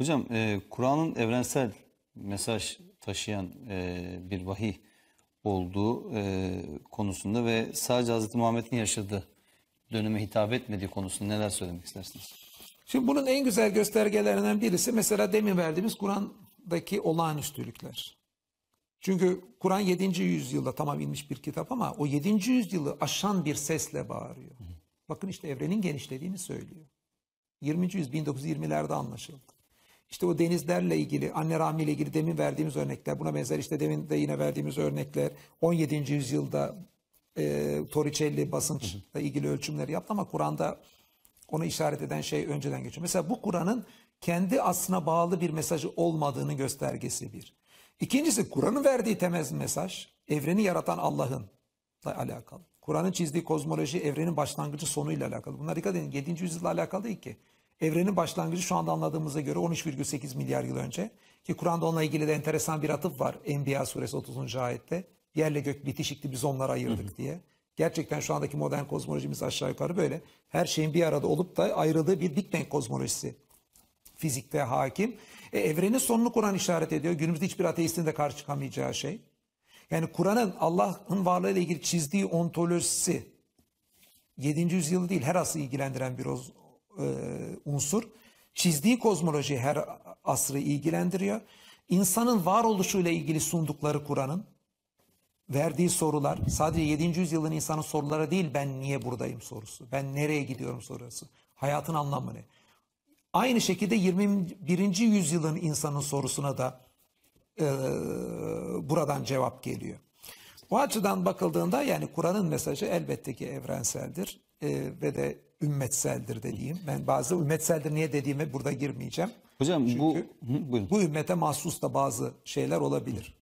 Hocam e, Kur'an'ın evrensel mesaj taşıyan e, bir vahiy olduğu e, konusunda ve sadece Hazreti Muhammed'in yaşadığı döneme hitap etmediği konusunda neler söylemek istersiniz? Şimdi bunun en güzel göstergelerinden birisi mesela demin verdiğimiz Kur'an'daki olağanüstülükler. Çünkü Kur'an 7. yüzyılda tamam inmiş bir kitap ama o 7. yüzyılı aşan bir sesle bağırıyor. Bakın işte evrenin genişlediğini söylüyor. 20. yüz 1920'lerde anlaşıldı. İşte o denizlerle ilgili, anne rahmi ile ilgili demin verdiğimiz örnekler, buna benzer işte demin de yine verdiğimiz örnekler, 17. yüzyılda e, Torricelli basınçla ilgili ölçümleri yaptı ama Kur'an'da onu işaret eden şey önceden geçiyor. Mesela bu Kur'an'ın kendi aslına bağlı bir mesajı olmadığını göstergesi bir. İkincisi Kur'an'ın verdiği temel mesaj evreni yaratan Allah'ın alakalı. Kur'an'ın çizdiği kozmoloji evrenin başlangıcı sonuyla alakalı. Bunlar dikkat edin 7. yüzyılla alakalı değil ki. Evrenin başlangıcı şu anda anladığımıza göre 13,8 milyar yıl önce. Ki Kur'an'da onunla ilgili de enteresan bir atıf var. Enbiya suresi 30. ayette. Yerle gök bitişikti biz onları ayırdık hı hı. diye. Gerçekten şu andaki modern kozmolojimiz aşağı yukarı böyle. Her şeyin bir arada olup da ayrıldığı bir Big Bang kozmolojisi fizikte hakim. E, evrenin sonunu Kur'an işaret ediyor. Günümüzde hiçbir ateistin de karşı çıkamayacağı şey. Yani Kur'an'ın Allah'ın varlığıyla ilgili çizdiği ontolojisi 7. yüzyıl değil her asrı ilgilendiren bir e, unsur. Çizdiği kozmoloji her asrı ilgilendiriyor. İnsanın varoluşuyla ilgili sundukları Kur'an'ın verdiği sorular sadece 7. yüzyılın insanın soruları değil ben niye buradayım sorusu. Ben nereye gidiyorum sorusu. Hayatın anlamı ne? Aynı şekilde 21. yüzyılın insanın sorusuna da e, buradan cevap geliyor. Bu açıdan bakıldığında yani Kur'an'ın mesajı elbette ki evrenseldir e, ve de ümmetseldir dediğim. Ben bazı ümmetseldir niye dediğimi burada girmeyeceğim. Hocam Çünkü bu hı, buyurun. bu ümmete mahsus da bazı şeyler olabilir.